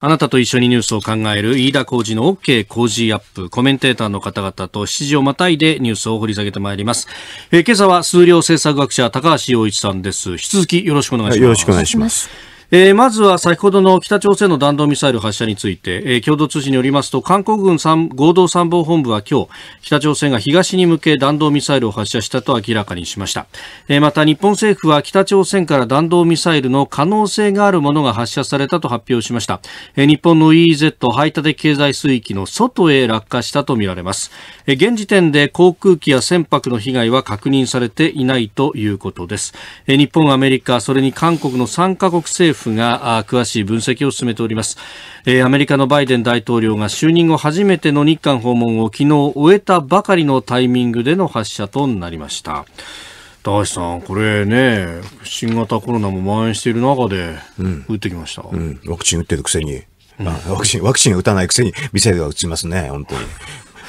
あなたと一緒にニュースを考える飯田浩二の OK 工事アップ。コメンテーターの方々と7時をまたいでニュースを掘り下げてまいります。えー、今朝は数量政策学者高橋洋一さんです。引き続きよろしくお願いします。よろしくお願いします。えー、まずは先ほどの北朝鮮の弾道ミサイル発射について、えー、共同通信によりますと韓国軍合同参謀本部は今日北朝鮮が東に向け弾道ミサイルを発射したと明らかにしました、えー、また日本政府は北朝鮮から弾道ミサイルの可能性があるものが発射されたと発表しました、えー、日本の EEZ 排他的経済水域の外へ落下したとみられます、えー、現時点で航空機や船舶の被害は確認されていないということです、えー、日本アメリカそれに韓国の3カ国政府府が詳しい分析を進めております、えアメリカのバイデン大統領が就任後初めての日韓訪問を昨日終えたばかりのタイミングでの発射となりました高橋さん、これね、新型コロナも蔓延している中で、打ってきました、うん、うん、ワクチン打ってるくせに、うん、ワクチン、ワクチン打たないくせに、ミサイルは打ちますね、本当に。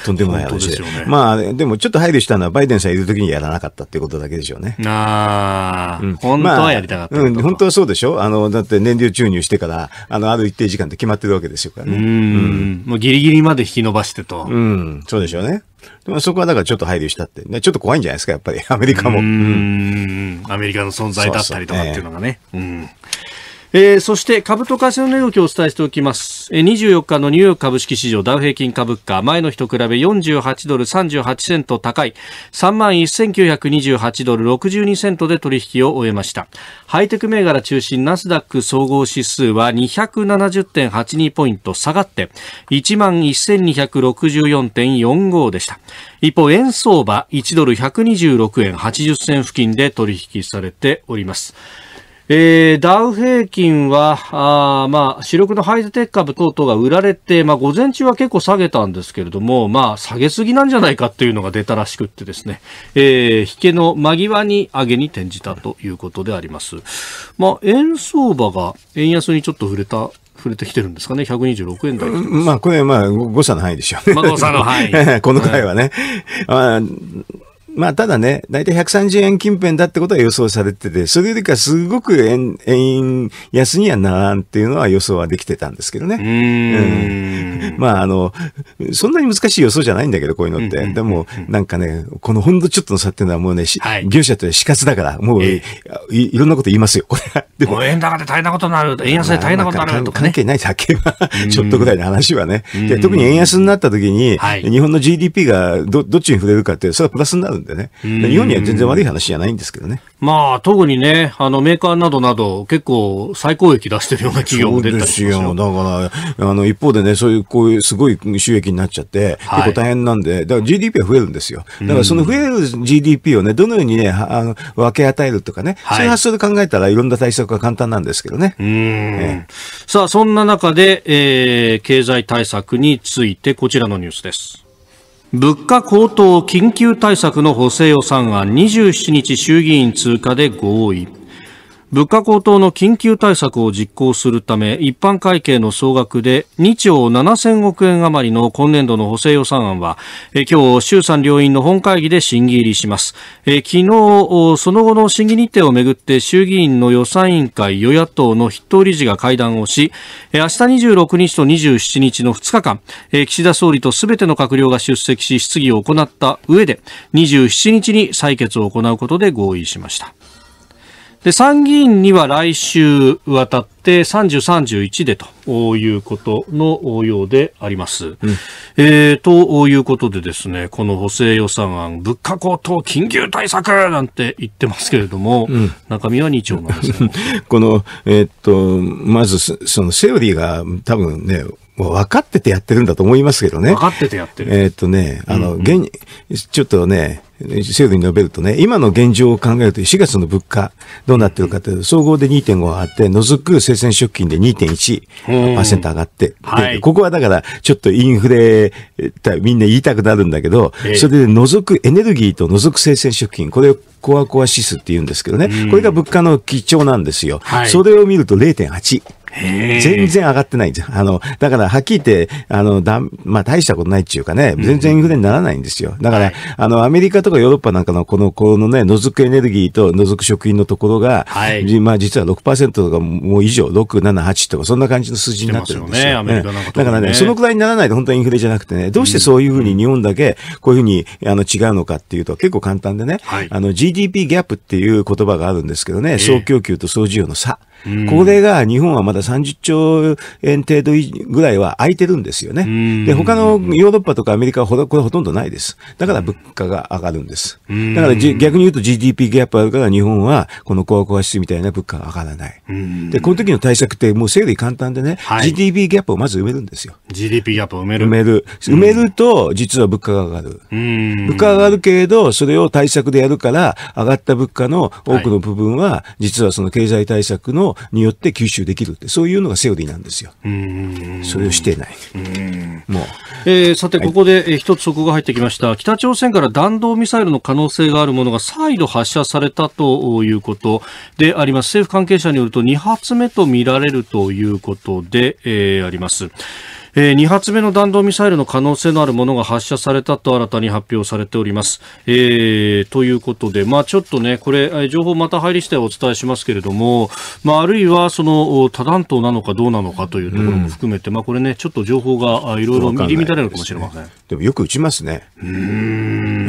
とんでもない話で。でね、まあ、でもちょっと配慮したのは、バイデンさんいるときにやらなかったっていうことだけでしょうね。ああ、うん、本当はやりたかった、まあ、うん。本当はそうでしょあの、だって燃料注入してから、あの、ある一定時間で決まってるわけですよからね。うんうん、もうギリギリまで引き伸ばしてと。うん、そうでしょうね。そこはだからちょっと配慮したって、ね、ちょっと怖いんじゃないですか、やっぱり、アメリカも。うん、アメリカの存在だったりとかっていうのがね。そうそうえー、うんえー、そして株と為替の値動きをお伝えしておきます、24日のニューヨーク株式市場ダウ平均株価前の日と比べ48ドル38セント高い3万1928ドル62セントで取引を終えましたハイテク銘柄中心ナスダック総合指数は270.82ポイント下がって1万1264.45でした一方円相場1ドル126円80銭付近で取引されておりますえー、ダウ平均は、あまあ、主力のハイゼテック株等々が売られて、まあ、午前中は結構下げたんですけれども、まあ、下げすぎなんじゃないかっていうのが出たらしくってですね、えー、引けの間際に上げに転じたということであります。まあ、円相場が円安にちょっと触れた触れてきてるんですかね、126円台ま。まあ、これはまあ、誤差の範囲でしょうね。まあ、誤差の範囲。この回はね。はい、あまあ、ただね、大体130円近辺だってことは予想されてて、それよりかすごく円、円安にはならんっていうのは予想はできてたんですけどね。うんうん、まあ、あの、そんなに難しい予想じゃないんだけど、こういうのって。でも、なんかね、このほんのちょっとの差っていうのはもうね、はい、業者と死活だから、もう、えー、い、いろんなこと言いますよ、これ。でも、円高で大変なことになる、円安で大変なことになるとか、ね、関係ないだけは、ちょっとぐらいの話はね。で特に円安になった時に、はい、日本の GDP がど、どっちに触れるかって、それはプラスになるんでね。日本には全然悪い話じゃないんですけどね。まあ、特にね、あの、メーカーなどなど、結構、最高益出してるような企業も出たりしますよ。だから、あの、一方でね、そういう、こういう、すごい収益になっちゃって、はい、結構大変なんで、だから GDP は増えるんですよ。だから、その増える GDP をね、どのようにね、あの分け与えるとかね、はい、それはそ考えたら、いろんな対策が簡単なんですけどね。ええ、さあ、そんな中で、えー、経済対策について、こちらのニュースです。物価高騰緊急対策の補正予算案27日衆議院通過で合意。物価高騰の緊急対策を実行するため一般会計の総額で2兆7000億円余りの今年度の補正予算案は今日衆参両院の本会議で審議入りします昨日その後の審議日程をめぐって衆議院の予算委員会与野党の筆頭理事が会談をし明日26日と27日の2日間岸田総理とすべての閣僚が出席し質疑を行った上で27日に採決を行うことで合意しましたで、参議院には来週渡って30、31でということのようであります。うん、えー、ということでですね、この補正予算案、物価高騰緊急対策なんて言ってますけれども、うん、中身は2兆なんですね。この、えー、っと、まず、そのセオリーが多分ね、分かっててやってるんだと思いますけどね。分かっててやってる。えー、っとね、あの、うんうん、現、ちょっとね、制度に述べるとね、今の現状を考えると4月の物価どうなってるかというと、総合で2.5上がって、除く生鮮食品で2.1%上がって、はい、ここはだからちょっとインフレ、みんな言いたくなるんだけど、それで除くエネルギーと除く生鮮食品、これをコアコア指数って言うんですけどね、これが物価の基調なんですよ。はい、それを見ると0.8。全然上がってないんです。あの、だから、はっきり言って、あの、だ、まあ、大したことないっていうかね、全然インフレにならないんですよ。だから、はい、あの、アメリカとかヨーロッパなんかのこの、このね、のづくエネルギーとのづく食品のところが、はい、まあ、実は6%とかもう以上、6、7、8とか、そんな感じの数字になってるんですよ。ね、アメリカなんか、ね、だからね、そのくらいにならないと本当はインフレじゃなくてね、どうしてそういうふうに日本だけ、こういうふうに、あの、違うのかっていうと、結構簡単でね、はい、あの、GDP ギャップっていう言葉があるんですけどね、総供給と総需要の差。えーこれが日本はまだ30兆円程度ぐらいは空いてるんですよね。で、他のヨーロッパとかアメリカはほこれほとんどないです。だから物価が上がるんです。だから逆に言うと GDP ギャップあるから日本はこのコアコア指みたいな物価が上がらない。で、この時の対策ってもう整理簡単でね、はい、GDP ギャップをまず埋めるんですよ。GDP ギャップを埋める埋める。埋めると実は物価が上がる。物価が上がるけれど、それを対策でやるから上がった物価の多くの部分は、実はその経済対策のによって吸収できるって、そういうのがセオリーなんですよ。それをしてない。うもうえー、さて、ここで一つ速報が入ってきました、はい、北朝鮮から弾道ミサイルの可能性があるものが再度発射されたということであります。政府関係者によると2発目と見られるということで、えー、あります。えー、2発目の弾道ミサイルの可能性のあるものが発射されたと新たに発表されております。えー、ということで、まあ、ちょっとね、これ、情報また入り次第お伝えしますけれども、まあ、あるいはその多弾頭なのかどうなのかというところも含めて、うん、まあ、これね、ちょっと情報がいろいろ入り乱れるかもしれません。でもよく打ちますね。うん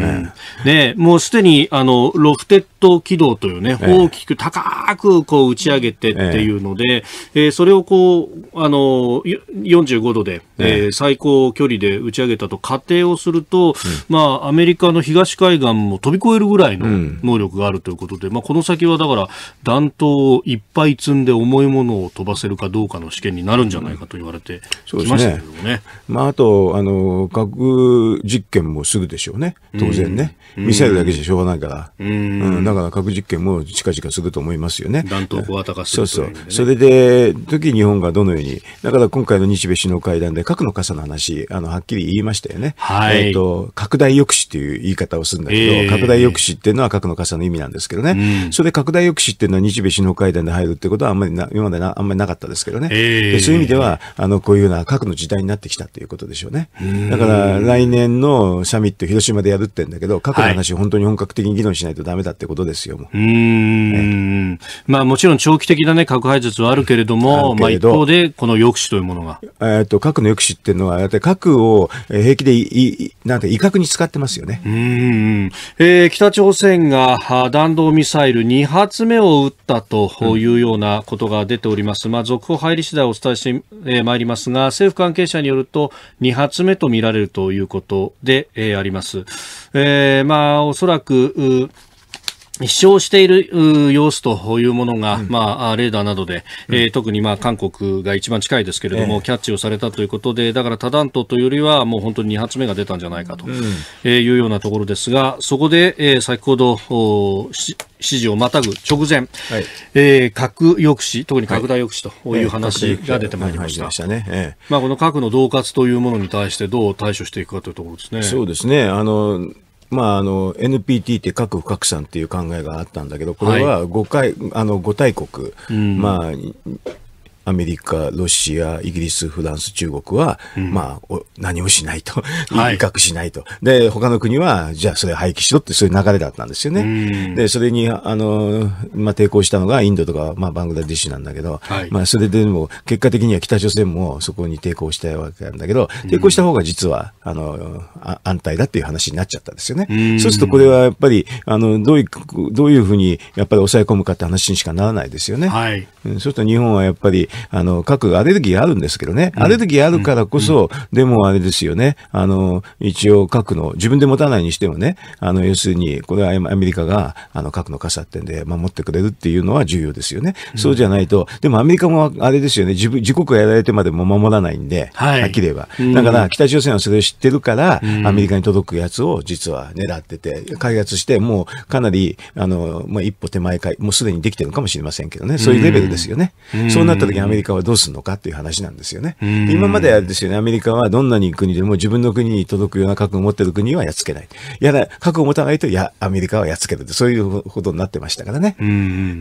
ね。もうすでに、あの、ロフテッド軌道というね、大きく高くこう打ち上げてっていうので、えー、それをこう、あの、45度で、えー、最高距離で打ち上げたと仮定をすると、まあ、アメリカの東海岸も飛び越えるぐらいの能力があるということで、まあ、この先はだから、弾頭をいっぱい積んで重いものを飛ばせるかどうかの試験になるんじゃないかと言われてきましたけどね。まあ、あと、あの、核実験もすぐでしょうね。当当然ね、ミサイルだけじゃしょうがないから、うん、うん、だから核実験も近々すると思いますよね。弾頭小型化する、ね、そうそう。それで、時日本がどのように、だから今回の日米首脳会談で核の傘の話、あの、はっきり言いましたよね。はい。えっ、と、拡大抑止っていう言い方をするんだけど、えー、拡大抑止っていうのは核の傘の意味なんですけどね、うん、それ拡大抑止っていうのは日米首脳会談で入るってことはあんまりな、今までなあんまりなかったですけどね。えー、そういう意味では、あの、こういうような核の時代になってきたということでしょうね。だから、来年のサミット広島でやるってってんだけど、核の話、本当に本格的に議論しないとダメだってことですよ、もう。うん、ね、まあもちろん長期的なね、核廃絶はあるけれども、どまあ一方で、この抑止というものが。えっと、核の抑止っていうのは、だって核を平気でい、なんて威嚇に使ってますよね。うん。えー、北朝鮮が弾道ミサイル2発目を撃ったというようなことが出ております。うん、まあ続報入り次第お伝えして、えー、まいりますが、政府関係者によると、2発目とみられるということで、えー、あります。えー、まあ、おそらく、飛翔している様子というものが、うん、まあ、レーダーなどで、うん、えー、特に、まあ、韓国が一番近いですけれども、えー、キャッチをされたということで、だから多弾頭というよりは、もう本当に2発目が出たんじゃないかと、えいうようなところですが、そこで、えー、先ほど、指示をまたぐ直前、はいえー、核抑止、特に拡大抑止という話が出てまいりました。はいえー、まあ、この核の恫喝というものに対してどう対処していくかというところですね。そうですねあのまあ、あの NPT って核不拡散っていう考えがあったんだけどこれは5回、はい、あの5大国、うん、まあアメリカ、ロシア、イギリス、フランス、中国は、うん、まあ何もしないと、はい、威嚇しないと。で、他の国は、じゃあそれ廃棄しろってそういう流れだったんですよね。で、それに、あの、まあ、抵抗したのがインドとか、まあ、バングラデシュなんだけど、はい、まあ、それでも、結果的には北朝鮮もそこに抵抗したわけなんだけど、抵抗した方が実は、あの、あ安泰だっていう話になっちゃったんですよね。そうするとこれはやっぱり、あの、どういう、どういうふうに、やっぱり抑え込むかって話にしかならないですよね。はい。そうすると日本はやっぱり、あの、各アレルギーあるんですけどね。アレルギーあるからこそ、でもあれですよね。あの、一応核の、自分で持たないにしてもね、あの、要するに、これはアメリカが、あの、核の傘ってんで守ってくれるっていうのは重要ですよね。そうじゃないと、でもアメリカもあれですよね、自分、自国がやられてまでも守らないんで、はい、はっきり言えば。だから、北朝鮮はそれを知ってるから、アメリカに届くやつを実は狙ってて、開発して、もうかなり、あの、まあ、一歩手前か、もうすでにできてるかもしれませんけどね。そういうレベルですよね。そうなった時アメリカはどうするのかっていう話なんですよね。今まであれですよね、アメリカはどんなに国でも自分の国に届くような核を持ってる国はやっつけない。やら、核を持たないと、や、アメリカはやっつけるって、そういうことになってましたからね。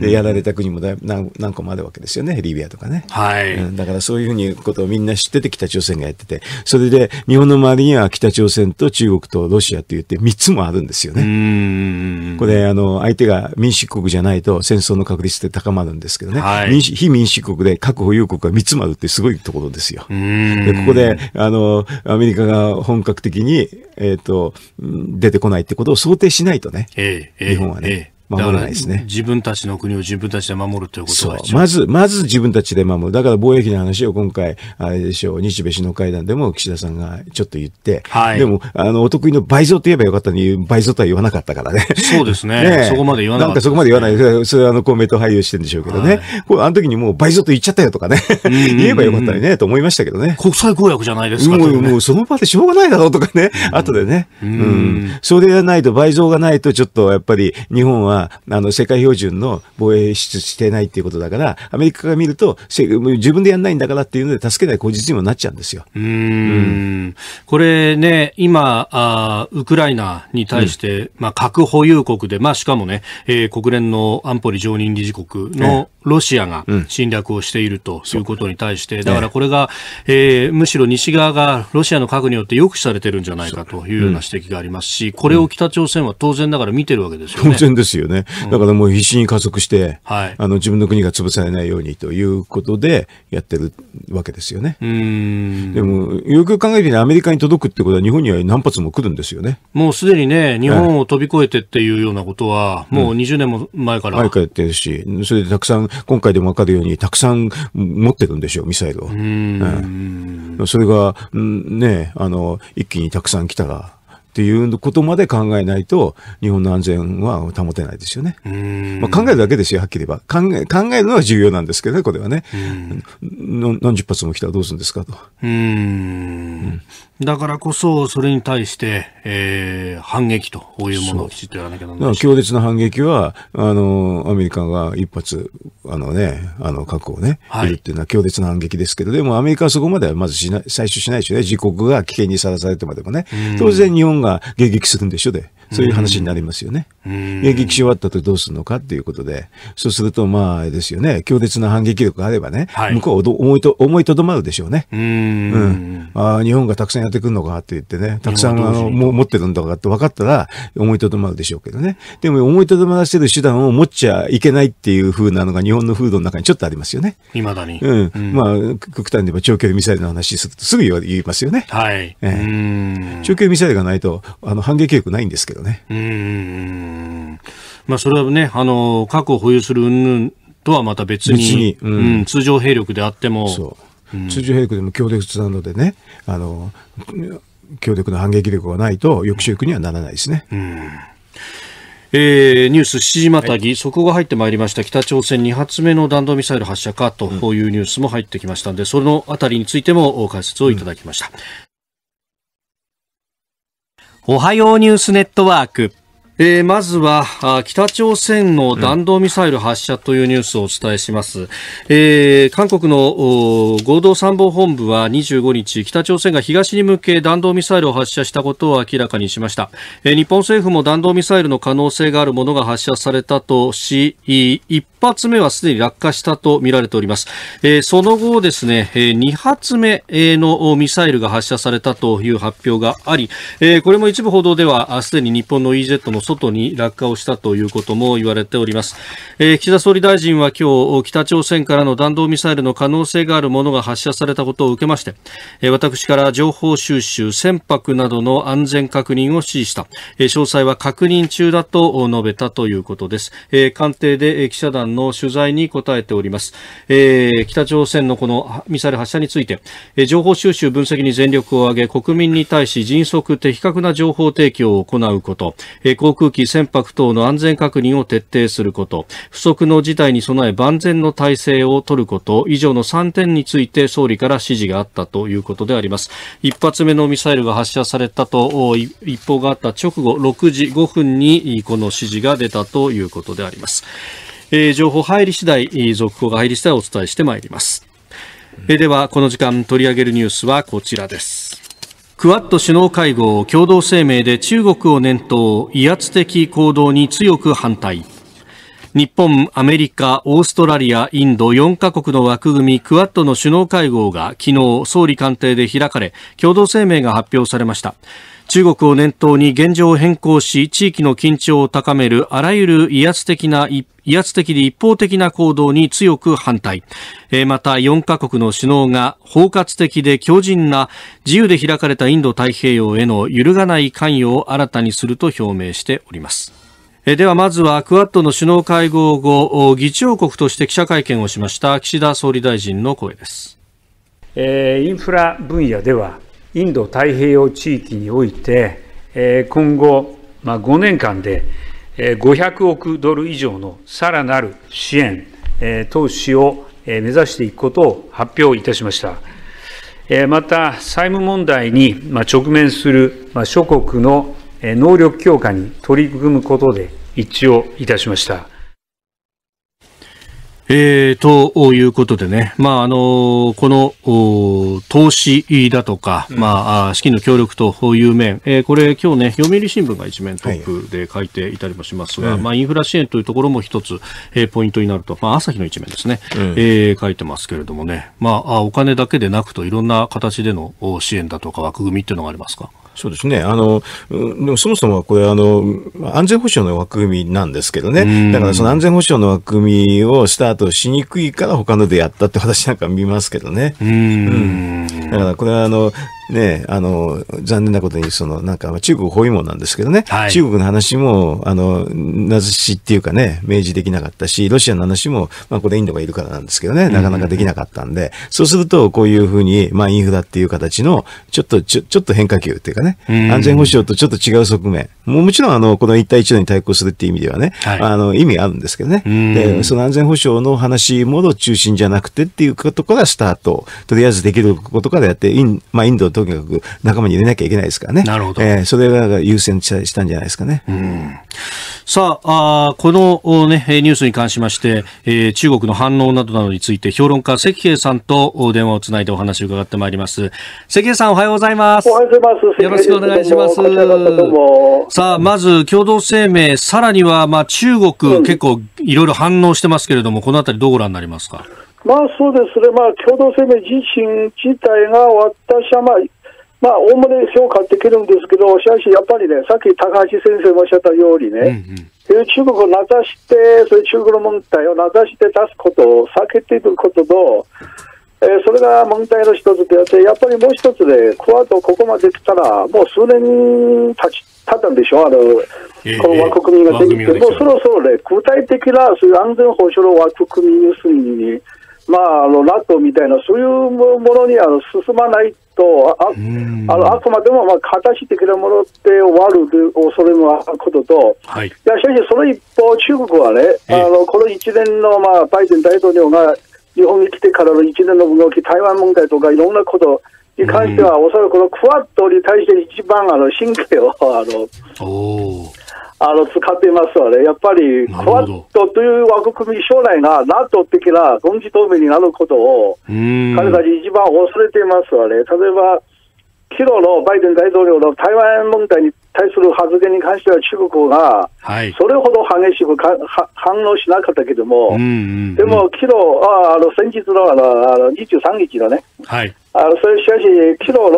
で、やられた国もだ何何個もあるわけですよね、リビアとかね。はい、うん。だからそういうふうにことをみんな知ってて北朝鮮がやってて、それで日本の周りには北朝鮮と中国とロシアって言って3つもあるんですよね。これ、あの、相手が民主国じゃないと戦争の確率って高まるんですけどね。はい、非民主国で核保有国が3つもあるってすごいところですよ。でここであのアメリカが本格的に、えーと、出てこないってことを想定しないとね、えー、日本はね。えー守らないですね。自分たちの国を自分たちで守るということそう。まず、まず自分たちで守る。だから防衛費の話を今回、あれでしょう、日米首脳会談でも岸田さんがちょっと言って、はい、でも、あの、お得意の倍増と言えばよかったのに、倍増とは言わなかったからね。そうですね。ねそこまで言わなかった、ね、なんかそこまで言わない。それはあの、公明党俳優してるんでしょうけどね。はい、こうあの時にもう倍増と言っちゃったよとかね。言えばよかったりね、と思いましたけどね。国際公約じゃないですか、もう、もうその場でしょうがないだろうとかね。後でね。うん。それがないと、倍増がないと、ちょっとやっぱり日本はあ、の、世界標準の防衛出してないっていうことだから、アメリカが見ると、自分でやらないんだからっていうので、助けない口実にもなっちゃうんですよ。うんうんこれね、今あ、ウクライナに対して、うん、まあ、核保有国で、まあ、しかもね、えー、国連の安保理常任理事国のロシアが侵略をしているということに対して、うん、だからこれが、えー、むしろ西側がロシアの核によって抑止されてるんじゃないかというような指摘がありますし、これを北朝鮮は当然ながら見てるわけですよね。当然ですよね。ね、だからもう必死に加速して、あの自分の国が潰されないようにということでやってるわけですよね。でも、よく考えてみアメリカに届くってことは、日本には何発も来るんですよねもうすでにね、日本を飛び越えてっていうようなことは、もう20年も前から。前からやってるし、それでたくさん、今回でも分かるように、たくさん持ってるんでしょう、ミサイルを。うん、それが、ね、あの一気にたくさん来たら。っていうことまで考えないと、日本の安全は保てないですよね。まあ、考えるだけですよ、はっきり言えば。考え、考えるのは重要なんですけどね、これはね。何十発も来たらどうするんですかと。うんうんだからこそ、それに対して、えー、反撃というものをきちっとやらなきゃならない。強烈な反撃は、あの、アメリカが一発、あのね、あの、核をね、い、るっていうのは強烈な反撃ですけど、でもアメリカはそこまではまずしない、採取しないでしょね。自国が危険にさらされてまでもね。当然日本が迎撃するんでしょで。そういう話になりますよね。迎撃し終わったとどうするのかっていうことで、そうすると、まあ、あれですよね、強烈な反撃力があればね、はい、向こうは思いと思いとどまるでしょうね。うん、あ日本がたくさんやれてくるのかって言ってね、たくさんあのも持ってるんだかって分かったら思いとどまるでしょうけどね。でも思いとどまらせる手段を持っちゃいけないっていう風なのが日本の風土の中にちょっとありますよね。いまだに。うん。うん、まあ、極端に言えば長距離ミサイルの話するとすぐ言いますよね。はい。えー、長距離ミサイルがないと、あの、反撃力ないんですけどね。うん。まあ、それはね、あの、核を保有する云々とはまた別に、別にうん、うん、通常兵力であっても、そう。通常兵力でも強力なのでね、あの、強力な反撃力がないと抑止力にはならないですね。うんえー、ニュース7時またぎ、速報が入ってまいりました北朝鮮2発目の弾道ミサイル発射かというニュースも入ってきましたんで、そのあたりについても解説をいただきました、おはようニュースネットワークえー、まずは北朝鮮の弾道ミサイル発射というニュースをお伝えします、えー、韓国の合同参謀本部は25日北朝鮮が東に向け弾道ミサイルを発射したことを明らかにしました、えー、日本政府も弾道ミサイルの可能性があるものが発射されたとし1発目はすでに落下したと見られております、えその後ですね、え2発目のミサイルが発射されたという発表があり、えこれも一部報道ではすでに日本の EZ の外に落下をしたということも言われております、えー、岸田総理大臣は今日北朝鮮からの弾道ミサイルの可能性があるものが発射されたことを受けまして、えー、私から情報収集船舶などの安全確認を指示した、えー、詳細は確認中だと述べたということです、えー、官邸で記者団の取材に答えております、えー、北朝鮮のこのミサイル発射について、えー、情報収集分析に全力を挙げ国民に対し迅速的確な情報提供を行うこと、えー航空機、船舶等の安全確認を徹底すること、不測の事態に備え万全の体制を取ること、以上の3点について総理から指示があったということであります。一発目のミサイルが発射されたと一報があった直後6時5分にこの指示が出たということであります。えー、情報入り次第、続報が入り次第お伝えしてまいります。えー、では、この時間取り上げるニュースはこちらです。クアッド首脳会合共同声明で中国を念頭威圧的行動に強く反対日本、アメリカ、オーストラリア、インド4カ国の枠組みクワッドの首脳会合が昨日総理官邸で開かれ共同声明が発表されました中国を念頭に現状を変更し地域の緊張を高めるあらゆる威圧的な威圧的で一方的な行動に強く反対また4カ国の首脳が包括的で強靭な自由で開かれたインド太平洋への揺るがない関与を新たにすると表明しておりますではまずはクアッドの首脳会合後議長国として記者会見をしました岸田総理大臣の声ですインフラ分野ではインド太平洋地域において、今後、5年間で、500億ドル以上のさらなる支援、投資を、目指していくことを発表いたしました。また、債務問題に、直面する、諸国の能力強化に取り組むことで一致をいたしました。えー、ということでね、まあ、あのこの投資だとか、うん、まあ、資金の協力という面、えー、これ、今日ね、読売新聞が一面トップで書いていたりもしますが、はい、まあ、インフラ支援というところも一つ、えー、ポイントになると、まあ、朝日の一面ですね、うん、えー、書いてますけれどもね、まあ、お金だけでなくと、いろんな形での支援だとか枠組みっていうのがありますか。そうですねあのそもそもこれあの安全保障の枠組みなんですけどね、だからその安全保障の枠組みをスタートしにくいから、他のでやったって私なんか見ますけどね。うんだからこれはあのね、あの残念なことにそのなんか中国包囲網なんですけどね、はい、中国の話もあの名指しっていうかね明示できなかったしロシアの話も、まあ、これインドがいるからなんですけどねなかなかできなかったんで、うん、そうするとこういうふうに、まあ、インフラっていう形のちょっとちょちょっと変化球っていうかね、うん、安全保障とちょっと違う側面もうもちろんあのこの一帯一路に対抗するっていう意味ではね、はい、あの意味あるんですけどね、うん、でその安全保障の話もの中心じゃなくてっていうところからスタートとりあえずできることからやってイン,、まあ、インドととにかく仲間に入れなきゃいけないですからね。なるほど。えー、それが優先したんじゃないですかね。うん、さああ、この、ね、ニュースに関しまして、えー、中国の反応などなどについて評論家、関平さんと電話をつないでお話を伺ってまいります。関平さんおはようございます。おはようございます。よろしくお願いします。さあ、まず共同声明、さらには、まあ、中国、うん、結構いろいろ反応してますけれども、このあたりどうご覧になりますか。まあそうですね、まあ、共同声明自身自体が私はまあ、まあ、おおむね評価できるんですけど、しかしやっぱりね、さっき高橋先生もおっしゃったようにね、うんうん中国を名指して、そういう中国の問題を名指して出すことを避けていくことと、えー、それが問題の一つであって、やっぱりもう一つで、クワードここまで来たら、もう数年経ち経ったんでしょ、う、あの、この枠組みができて、えもうそろそろね、具体的なそういう安全保障の枠組みにまあ、あのラットみたいな、そういうものにあの進まないと、ああのあくまでもまあ形的なものって終わる恐れもあることと、はい、いやしかし、その一方、中国はね、あのこの1年の、まあ、バイデン大統領が日本に来てからの1年の動き、台湾問題とかいろんなこと、に関しては、おそらくこのクワッドに対して一番あの神経をあのあの使っていますので、ね、やっぱりクワッドという枠組み、将来が NATO 的な軍事同盟になることを、彼たち一番恐れていますので、ね、例えば、昨日のバイデン大統領の台湾問題に対する発言に関しては中国が、それほど激しくか反応しなかったけども、でも昨日ああの先日のあのあの23日のね、はい、あのそれしかし、昨日の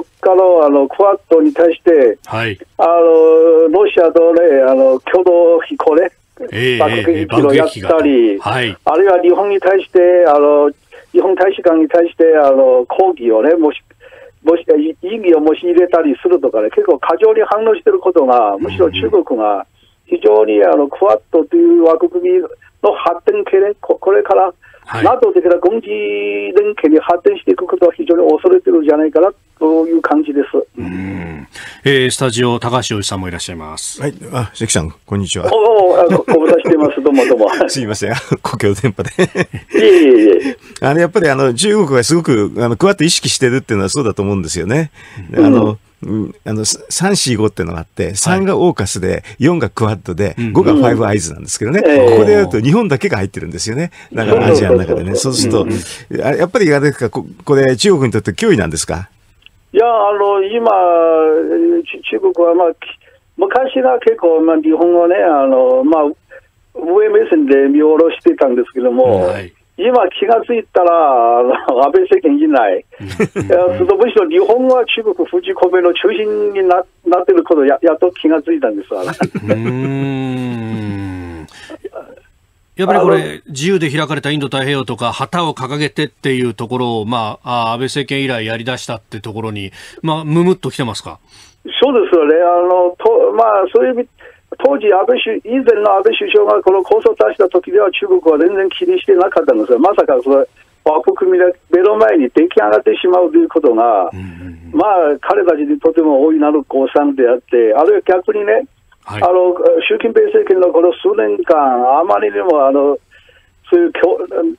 24日のあのクワッドに対して、はい、あのロシアと、ね、あの共同飛行ね、えー、爆撃機をやったり、えーはい、あるいは日本に対して、あの日本大使館に対してあの抗議をね、もしもし意議を申し入れたりするとかで、ね、結構過剰に反応していることが、むしろ中国が非常にあのクワッドという枠組みの発展懸念、これから NATO だから軍事連携に発展していくことは非常に恐れてるんじゃないかなという感じです。うん、えー、スタジオ、高橋洋一さんもいらっしゃいます。はい、あ、関さん、こんにちは。おお、ご無沙してます。どうもどうも。すみません、故 郷電波でいえいえいえ。あの、やっぱりあの、中国がすごく、あの、加わって意識してるっていうのはそうだと思うんですよね。あの、うんうん、あの、3、4、5っていうのがあって、3がオーカスで、4がクワッドで、5がファイブアイズなんですけどね、ここでやると日本だけが入ってるんですよね。だからアジアの中でね。そうすると、やっぱりあれですかこ、これ中国にとって脅威なんですかいや、あの、今、中国はまあ、昔は結構、まあ、日本をね、あの、まあ、上目線で見下ろしてたんですけども、はい今気がついたら、安倍政権以来、するむしろ日本は中国富士コ米の中心にななってることや、やっと気がついたんですわ。やっぱりこれ、自由で開かれたインド太平洋とか、旗を掲げてっていうところを、まあ、安倍政権以来やりだしたってところに、まあ、むむっときてますか。そうですよね。あの、と、まあ、そういう当時安倍首、以前の安倍首相がこの想を出した時では中国は全然気にしてなかったんですが、まさかそれ、和みが目の前に出来上がってしまうということが、まあ、彼たちにとても大いなる誤算であって、あるいは逆にね、はい、あの習近平政権のこの数年間、あまりにもあのそういう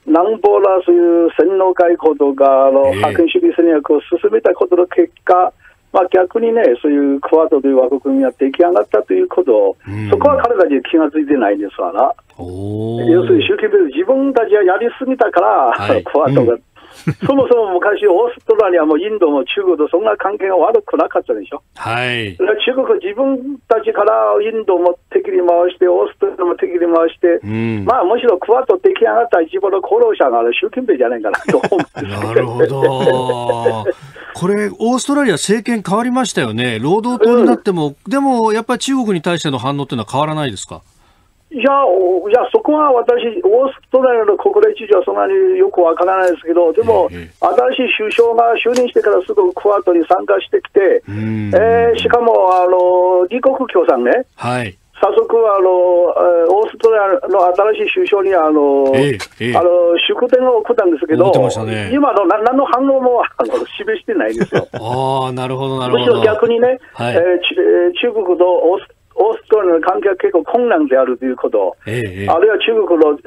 南方らそういう洗脳外交とか、あの、覇権主義戦略を進めたことの結果、まあ、逆にね、そういうクワードという枠組みが出来上がったということを、うん、そこは彼たち気が付いてないんですわな。要するに習近平、自分たちがやりすぎたから、はい、クワードが、うん、そもそも昔、オーストラリアもインドも中国とそんな関係が悪くなかったでしょ。はい、中国は自分たちからインドも敵に回して、オーストラリアも敵に回して、うん、まあ、むしろクワッド出来上がった一番の功労者が習近平じゃないかなと思うんですけど。なるほど これ、オーストラリア政権変わりましたよね、労働党になっても、うん、でもやっぱり中国に対しての反応っていうのは変わらないですかいやいや、そこは私、オーストラリアの国連知事はそんなによくわからないですけど、でも、新しい首相が就任してからすぐクワッドに参加してきて、えー、しかもあの、李克強さんね、はい、早速あの、オーストラリアの新しい首相にあの、えええ、あの祝電を送ったんですけど、ね、今の何の反応もあの示してないですよ。ああ、なるほどなるほどむしろ逆にね、はい、えー、中国とオースオーストラリアの関係は結構困難であるということ、ええ、あるいは中国のオー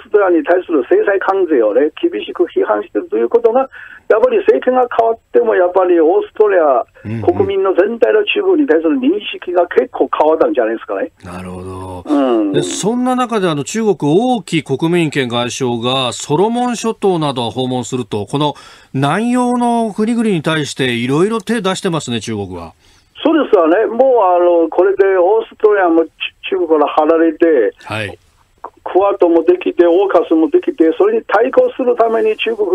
ストラリアに対する制裁関税を、ね、厳しく批判しているということが、やっぱり政権が変わっても、やっぱりオーストラリア、国民の全体の中国に対する認識が結構変わったんじゃないですかね。なるほど、うん、そんな中であの中国、王毅国民権外相がソロモン諸島などを訪問すると、この南洋の国々に対していろいろ手出してますね、中国は。そうですよね、もうあのこれでオーストラリアも中国から離れて、はい、クワッドもできて、オーカスもできて、それに対抗するために中国、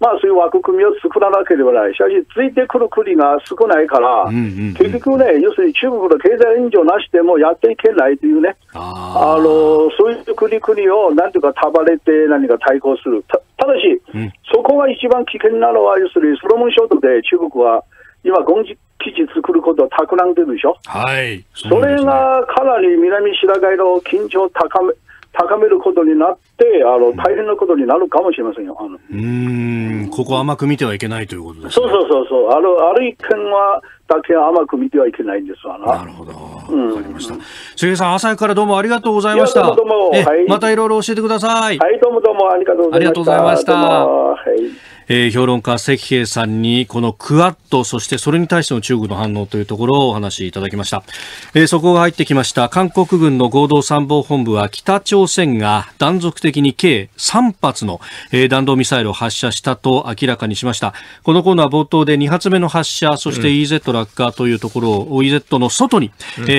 まあ、そういう枠組みを作らなければない、しかし、ついてくる国が少ないから、うんうんうん、結局ね、要するに中国の経済援助なしでもやっていけないというね、あのそういう国々をなんとか束ねて、何か対抗する、ただし、うん、そこが一番危険なのは、要するにソロモン諸島で中国は。今、軍事基地作ること企んでるでしょ、はいそれがかなり南シナ海の緊張を高め高めることになっ、あの大変なことになるかもしれませんよ。あのうんここ甘く見てはいけないということです、ね、そうそうそうそう、あのある一件はだけ甘く見てはいけないんですわな。なるほど、わかりました。杉江さん、朝からどうもありがとうございました。どうもはい、またいろいろ教えてください。はい、どうもどうもありがとうございました。あえー、評論家関平さんにこのクアッドそしてそれに対しての中国の反応というところをお話しいただきました、えー、そこが入ってきました韓国軍の合同参謀本部は北朝鮮が断続的的に計3発の、弾道ミサイルを発射したと明らかにしました。このコーナー冒頭で2発目の発射、そして EZ 落下というところを、EZ の外に、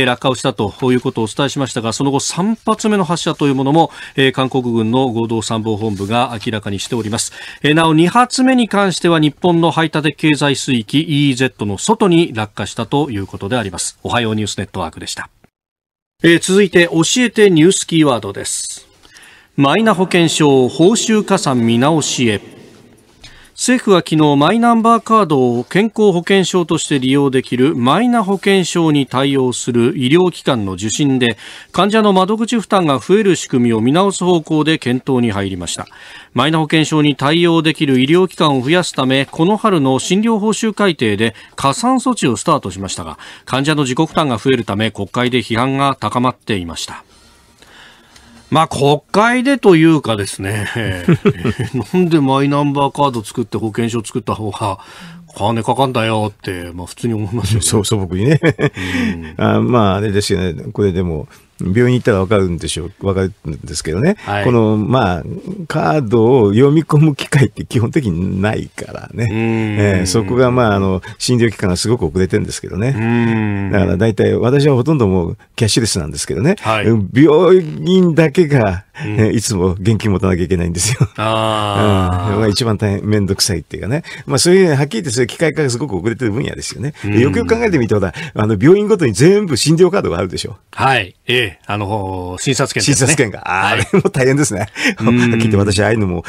落下をしたということをお伝えしましたが、その後3発目の発射というものも、韓国軍の合同参謀本部が明らかにしております。なお2発目に関しては日本の排他的経済水域 EEZ の外に落下したということであります。おはようニュースネットワークでした。えー、続いて教えてニュースキーワードです。マイナ保険証報酬加算見直しへ政府は昨日マイナンバーカードを健康保険証として利用できるマイナ保険証に対応する医療機関の受診で患者の窓口負担が増える仕組みを見直す方向で検討に入りましたマイナ保険証に対応できる医療機関を増やすためこの春の診療報酬改定で加算措置をスタートしましたが患者の自己負担が増えるため国会で批判が高まっていましたまあ、国会でというかですね、なんでマイナンバーカード作って保険証作った方が、金かかんだよって、まあ、普通に思いますよね。そう素朴にね。うん、あまあ、あれですよね。これでも、病院行ったら分かるんでしょう、分かるんですけどね、はい、このまあ、カードを読み込む機会って基本的にないからね、えー、そこがまああの診療機関がすごく遅れてるんですけどね、だから大体、私はほとんどもうキャッシュレスなんですけどね、はい、病院だけが、えー、いつも現金持たなきゃいけないんですよ。あうんまあ、一番大変面倒くさいっていうかね、まあ、そういうはっきり言って、そういう機械化がすごく遅れてる分野ですよね。よくよく考えてみたら、あの病院ごとに全部診療カードがあるでしょ。はい、えーええ、あの、診察券、ね、診察券が。あ,、れも大変ですね。聞いて私、ああいうのも、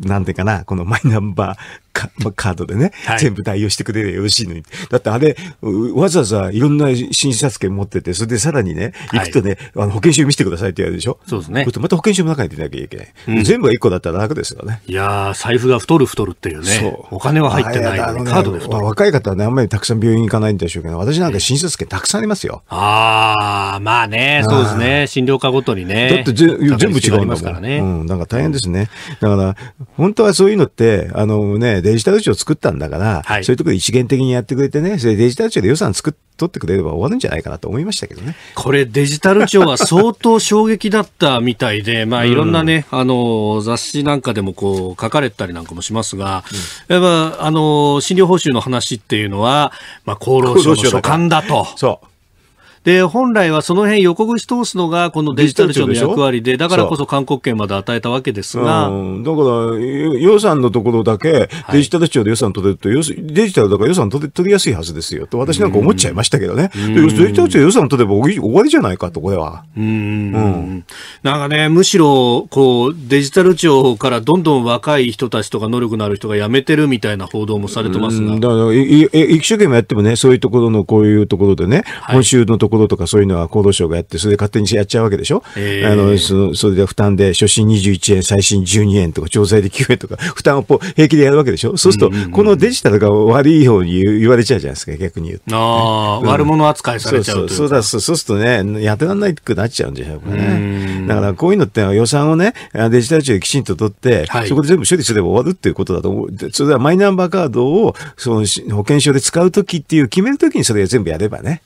なんていうかな、このマイナンバー まあ、カードでね、はい、全部代用してくれればよろしいのに。だってあれ、わざわざいろんな診察券持ってて、それでさらにね、行くとね、はい、あの保険証見せてくださいってやるでしょそうですね。また保険証の中に出なきゃいけない。うん、全部が1個だったら楽ですよね。いやー、財布が太る太るっていうね。そう。お金は入ってない、ね、カードで太る。まあ、若い方はね、あんまりたくさん病院行かないんでしょうけど、私なんか診察券たくさんありますよ。ああ、まあね、そうですね。診療科ごとにね。だって全部違うんだもん。からね、うん、なんか大変ですね。だから、本当はそういうのって、あのね、デジタル庁作ったんだから、はい、そういうところ一元的にやってくれてね、それデジタル庁で予算作取ってくれれば終わるんじゃないかなと思いましたけどね。これデジタル庁は相当衝撃だったみたいで、まあいろんなね、あの、雑誌なんかでもこう書かれたりなんかもしますが、うん、やっぱあの、診療報酬の話っていうのは、まあ厚労省の所管だと。そう。で、本来はその辺横串通すのがこのデジタル庁の役割で、だからこそ韓国権まで与えたわけですが。うん、だから、予算のところだけデジタル庁で予算取れると、はい、デジタルだから予算取りやすいはずですよと、私なんか思っちゃいましたけどね。デジタル庁予算取れば終わりじゃないかと、これは。うんうん。なんかね、むしろ、こう、デジタル庁からどんどん若い人たちとか能力のある人が辞めてるみたいな報道もされてますが。だから、一生懸命やってもね、そういうところのこういうところでね、はい、今週のところこととかそういうのは厚労省がやって、それで勝手にやっちゃうわけでしょ、えー、あのそのそれで負担で、初診21円、最新12円とか、調剤で9円とか、負担を平気でやるわけでしょ、そうすると、このデジタルが悪い方に言われちゃうじゃないですか、逆に言うと、ね、あ、悪者扱いされちゃうそうだそうするとね、やってらんないくなっちゃうんでしょうね。だからこういうのって予算をね、デジタル庁できちんと取って、はい、そこで全部処理すれば終わるっていうことだと思う。それはマイナンバーカードをその保険証で使うときっていう決めるときにそれを全部やればね。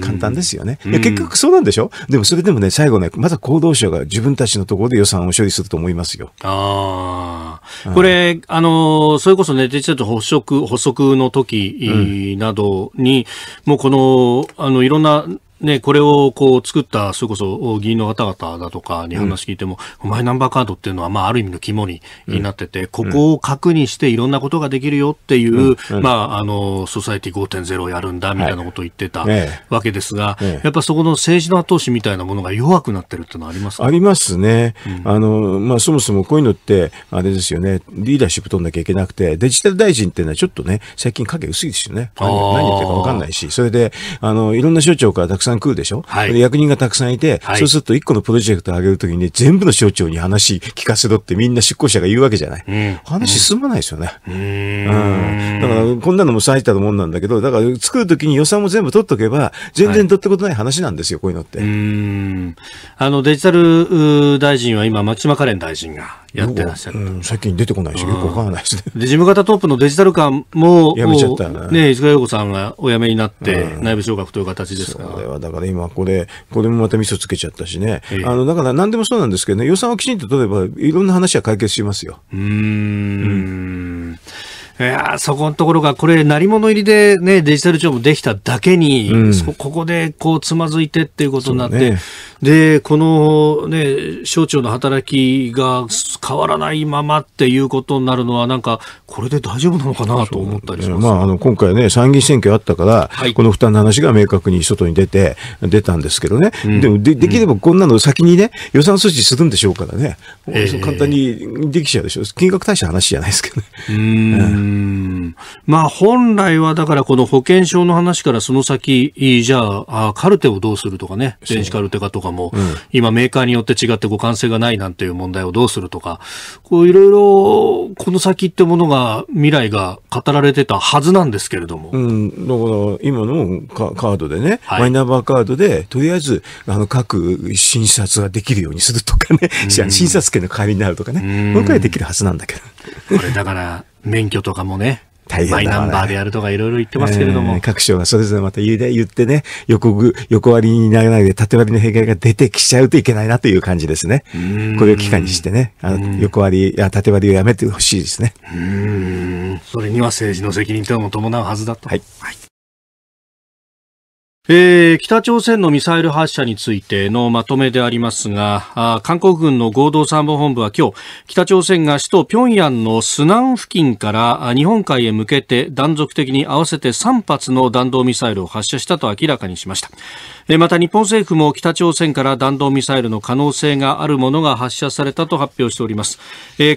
簡単ですよね。結局そうなんでしょでもそれでもね、最後ね、まだ行動者が自分たちのところで予算を処理すると思いますよ。ああ。これ、うん、あの、それこそね、デジタル発足、補足の時などに、うん、もうこの、あの、いろんなね、これをこう作った、それこそ議員の方々だとかに話聞いても、うん、マイナンバーカードっていうのは、まあ、ある意味の肝になってて、うん、ここを核にしていろんなことができるよっていう、うん、まあ、あの、ソサエティ5.0をやるんだみたいなことを言ってた、わけですが、ね、やっぱそこの政治の後押しみたいなものが弱くなってるっていうのはありますかありますね。あの、まあ、そもそもこういうのって、あれですよね、リーダーシップ取んなきゃいけなくて、デジタル大臣っていうのはちょっとね、最近影薄いですよね。何言ってるかわかんないし、それで、あの、いろんな省庁からたくさんさん来るでしょ、はい、役人がたくさんいて、はい、そうすると一個のプロジェクトを上げるときに、ね、全部の省庁に話聞かせろってみんな出向者が言うわけじゃない。うん、話進まないですよね。うん。うん、だから、こんなのも最たのもんなんだけど、だから作るときに予算も全部取っとけば、全然取ったことない話なんですよ、はい、こういうのって。あの、デジタル大臣は今、牧島カレン大臣がやってらっしゃる。最近出てこないし、よくわからないですね。で、事務方トップのデジタル官も、やめちゃったね。石川陽子さんがお辞めになって、内部昇格という形ですから。、だから今これ、これもまた味噌つけちゃったしね。あの、だから何でもそうなんですけどね、予算をきちんと取れば、いろんな話は解決しますよ。うん。いやそこのところが、これ、鳴り物入りで、ね、デジタル庁もできただけに、うん、ここでこうつまずいてっていうことになって、ね、でこの、ね、省庁の働きが変わらないままっていうことになるのは、なんか、これで大丈夫なのかなと思ったりします、ね、まあ、あの今回ね、参議院選挙あったから、はい、この負担の話が明確に外に出て、出たんですけどね、うん、でもでできればこんなの先にね、予算措置するんでしょうからね、えー、簡単にできちゃうでしょう、金額対象の話じゃないですけどね。うんうんまあ、本来はだからこの保険証の話からその先、じゃあ、あカルテをどうするとかね、電子カルテ化とかも、うん、今メーカーによって違って互換性がないなんていう問題をどうするとか、こういろいろこの先ってものが、未来が語られてたはずなんですけれども。うん、だから今のカードでね、はい、マイナンバーカードで、とりあえず、あの、各診察ができるようにするとかね、うん、診察券の代わりになるとかね、そのくらできるはずなんだけど。これだから、免許とかもね、マイナンバーでやるとかいろいろ言ってますけれども、えー、各省がそれぞれまた言ってね、横ぐ、横割りにならないで縦割りの弊害が出てきちゃうといけないなという感じですね。これを機会にしてね、あの横割りや縦割りをやめてほしいですね。それには政治の責任とも伴うはずだと。はい、はいえー、北朝鮮のミサイル発射についてのまとめでありますが、韓国軍の合同参謀本部は今日、北朝鮮が首都平壌のスナン付近から日本海へ向けて断続的に合わせて3発の弾道ミサイルを発射したと明らかにしました。また日本政府も北朝鮮から弾道ミサイルの可能性があるものが発射されたと発表しております、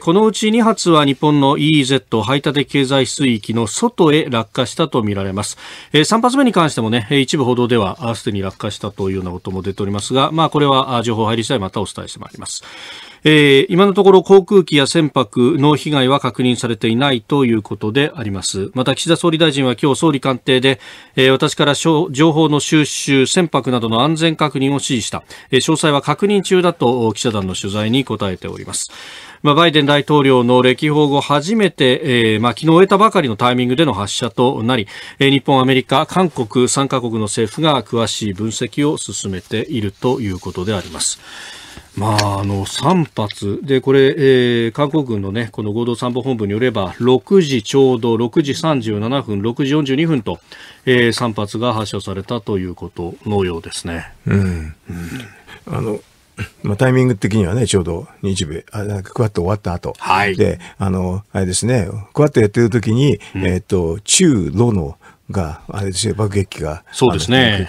このうち2発は日本の EEZ 排他的経済水域の外へ落下したとみられます、3発目に関してもね一部報道ではすでに落下したというようなことも出ておりますが、まあ、これは情報入り次第またお伝えしてまいりますえー、今のところ航空機や船舶の被害は確認されていないということであります。また岸田総理大臣は今日総理官邸で、えー、私から情報の収集、船舶などの安全確認を指示した。えー、詳細は確認中だと記者団の取材に答えております。まあ、バイデン大統領の歴訪後初めて、えーまあ、昨日終えたばかりのタイミングでの発射となり、えー、日本、アメリカ、韓国3カ国の政府が詳しい分析を進めているということであります。まあ、あの3発でこれ、えー、韓国軍の,、ね、この合同参謀本部によれば6時ちょうど6時37分6時42分と、えー、3発が発射されたということのようですね。うん、うん、あのまあ、タイミング的にはね、ちょうど日米、あなんかクワッと終わった後、はい、で、あの、あれですね、クワッとやってる時に、うん、えっ、ー、と、中ロのが、あれですよ、爆撃機が。そうですね。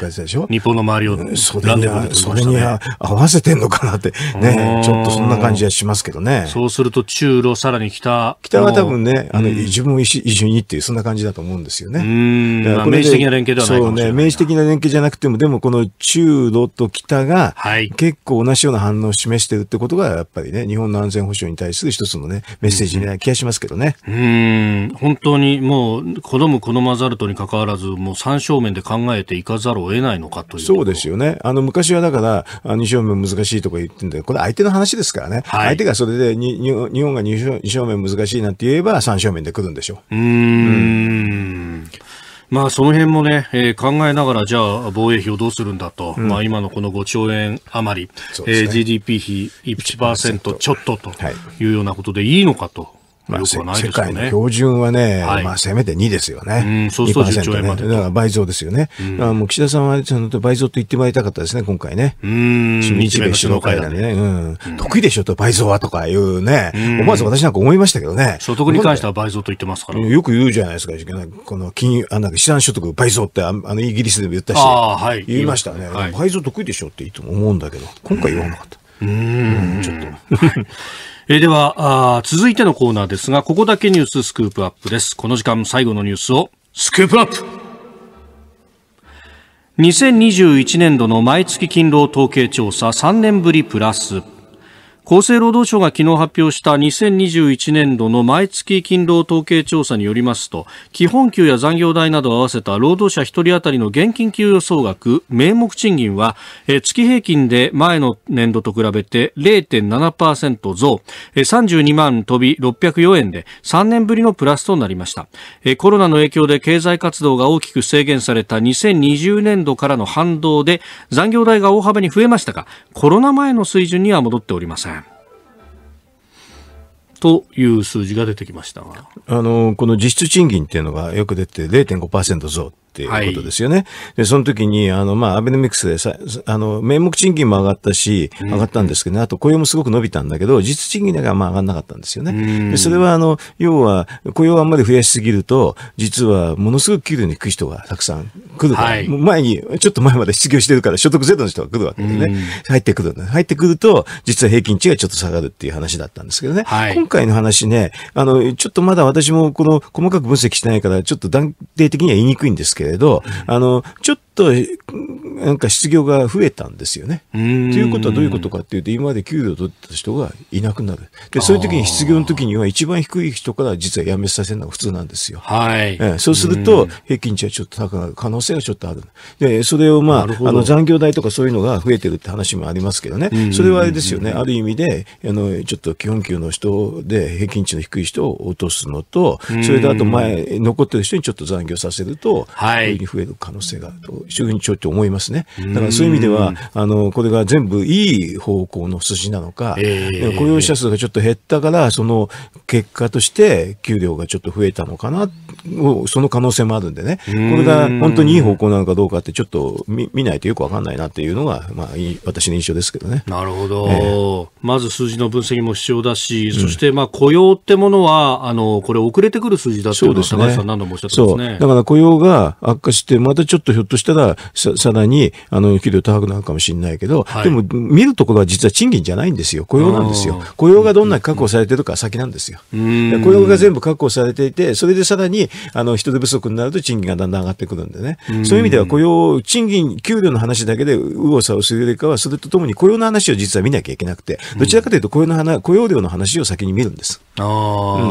日本の周りを、ね、それには、それには合わせてんのかなって、ね、ちょっとそんな感じはしますけどね。そうすると中路、さらに北。北は多分ね、あの、自分も一緒にっていう、そんな感じだと思うんですよね。うん。明示的な連携ではないそうね、明示的な連携じゃなくても、でもこの中路と北が、はい。結構同じような反応を示してるってことが、やっぱりね、日本の安全保障に対する一つのね、メッセージな気がしますけどね。うん、本当にもう、好む好まざるとにかかわらず、もう三正面で考えていかざるを得ないのかというそうですよね、あの昔はだから、二正面難しいとか言ってんだけど、これ、相手の話ですからね、はい、相手がそれでに日本が二正面難しいなんて言えば、三正面で来るんでしょう。うんまあ、その辺もね、えー、考えながら、じゃあ、防衛費をどうするんだと、うん、まあ、今のこの5兆円余り、ねえー、GDP 比1%ちょっとというようなことでいいのかと。まあ、世界の標準はね、まあ、せめて2ですよね。うん、そうそう、1だから倍増ですよね。だからもう岸田さんは、ちゃんと倍増と言ってもらいたかったですね、今回ね。うん。日米首脳会談でね。うん。得意でしょと、倍増はとかいうね。思わず私なんか思いましたけどね。所得に関しては倍増と言ってますから。よく言うじゃないですか、この金融、あ、なんか資産所得倍増って、あの、イギリスでも言ったし。あはい。言いましたね。倍増得意でしょっていつも思うんだけど、今回言わなかった。うん、ちょっと。えー、ではあ、続いてのコーナーですが、ここだけニューススクープアップです。この時間最後のニュースをスクープアップ2021年度の毎月勤労統計調査3年ぶりプラス。厚生労働省が昨日発表した2021年度の毎月勤労統計調査によりますと基本給や残業代などを合わせた労働者1人当たりの現金給与総額名目賃金は月平均で前の年度と比べて0.7%増32万飛び604円で3年ぶりのプラスとなりましたコロナの影響で経済活動が大きく制限された2020年度からの反動で残業代が大幅に増えましたがコロナ前の水準には戻っておりませんという数字が出てきましたあのこの実質賃金っていうのがよく出て0.5%増っていうことですよね。はい、で、その時に、あの、まあ、アベノミクスでさ、あの、名目賃金も上がったし、上がったんですけどね、うん、あと雇用もすごく伸びたんだけど、実賃金がけあ上がらなかったんですよね。でそれは、あの、要は、雇用をあんまり増やしすぎると、実は、ものすごく給料に低い人がたくさん来るから、はい、前に、ちょっと前まで失業してるから、所得ゼロの人が来るわけでね、入ってくる。入ってくると、実は平均値がちょっと下がるっていう話だったんですけどね。はい、今回の話ね、あの、ちょっとまだ私もこの細かく分析してないから、ちょっと断定的には言いにくいんですけど、けれど、あの、ちょっと、と、なんか失業が増えたんですよね。ということはどういうことかっていうと、今まで給料を取ってた人がいなくなる。で、そういう時に失業の時には一番低い人から実は辞めさせるのが普通なんですよ。はい。えー、そうすると、平均値はちょっと高くなる可能性がちょっとある。で、それをまあ、あの残業代とかそういうのが増えてるって話もありますけどね。それはあれですよね。ある意味で、あの、ちょっと基本給の人で平均値の低い人を落とすのと、それであと前、残ってる人にちょっと残業させると、はい。に増える可能性があると。いうにちょっと思いますね。だからそういう意味では、あの、これが全部いい方向の筋なのか、えー、雇用者数がちょっと減ったから、その結果として給料がちょっと増えたのかな、その可能性もあるんでね、これが本当にいい方向なのかどうかって、ちょっと見見ないとよくわかんないなっていうのが、まあいい、私の印象ですけどね。なるほど、えー、まず数字の分析も必要だし、そしてまあ雇用ってものは、あのこれ、遅れてくる数字だっていうのは、高橋さん、何度もおっしゃってますね。だから雇用が悪化して、またちょっとひょっとしたたらさ、さらに、あの、給料高くなるかもしれないけど、はい、でも、見るところは実は賃金じゃないんですよ。雇用なんですよ。雇用がどんなに確保されてるか先なんですよ。雇用が全部確保されていて、それでさらに、あの、人手不足になると賃金がだんだん上がってくるんでね。そういう意味では雇用、賃金、給料の話だけで右往左往するよりかは、それとともに雇用の話を実は見なきゃいけなくて、どちらかというと雇用の話、雇用量の話を先に見るんです。あ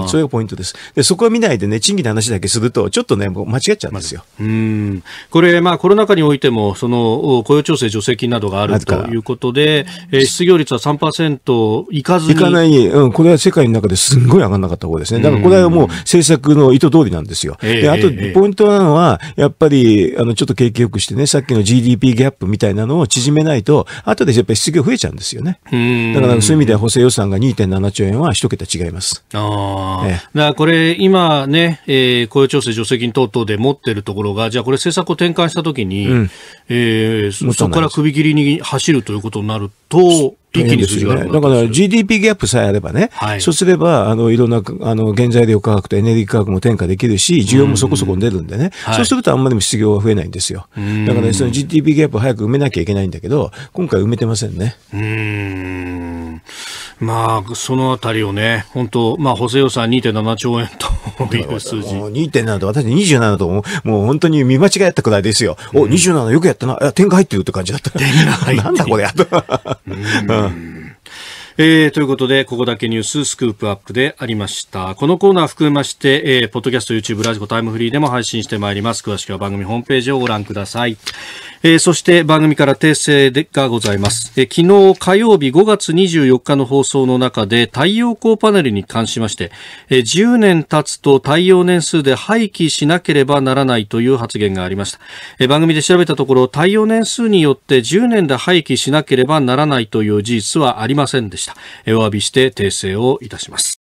うん、それがポイントです。で、そこは見ないでね、賃金の話だけすると、ちょっとね、間違っちゃうんですよ。ま、うん。これ、まあ、コロナ禍においてもその雇用調整助成金などがあるということで、えー、失業率は3%いかずにいかない、うん、これは世界の中ですんごい上がらなかった方ですね、だからこれはもう政策の意図通りなんですよ。であとポイントなのは、やっぱりあのちょっと景気よくしてね、さっきの GDP ギャップみたいなのを縮めないと、後でやっぱり失業増えちゃうんですよね。だからそういう意味では補正予算が2.7兆円は一桁違いますあ、ええ、だからこれ、今ね、えー、雇用調整助成金等々で持ってるところが、じゃあこれ、政策を転換したときに、うん、えー、そこから首切りに走るということになると、一気に数字が、ね、だから GDP ギャップさえあればね、はい、そうすれば、あの、いろんな、あの、原材料価格とエネルギー価格も転嫁できるし、需要もそこそこ出るんでね、うそうするとあんまりも失業は増えないんですよ。だから、ね、その GDP ギャップを早く埋めなきゃいけないんだけど、今回埋めてませんね。うんまあ、そのあたりをね、本当、まあ、補正予算2.7兆円という数字。2.7と、私27と、もう本当に見間違えたくらいですよ。お、うん、27よくやったな。点が入ってるって感じだった。点が入ってる。なんだこれ。うんえー、ということで、ここだけニューススクープアップでありました。このコーナー含めまして、えー、ポッドキャスト、YouTube、ラジコ、タイムフリーでも配信してまいります。詳しくは番組ホームページをご覧ください。えー、そして番組から訂正でがございます、えー。昨日火曜日5月24日の放送の中で太陽光パネルに関しまして、えー、10年経つと太陽年数で廃棄しなければならないという発言がありました。えー、番組で調べたところ、太陽年数によって10年で廃棄しなければならないという事実はありませんでした。した。お詫びして訂正をいたします。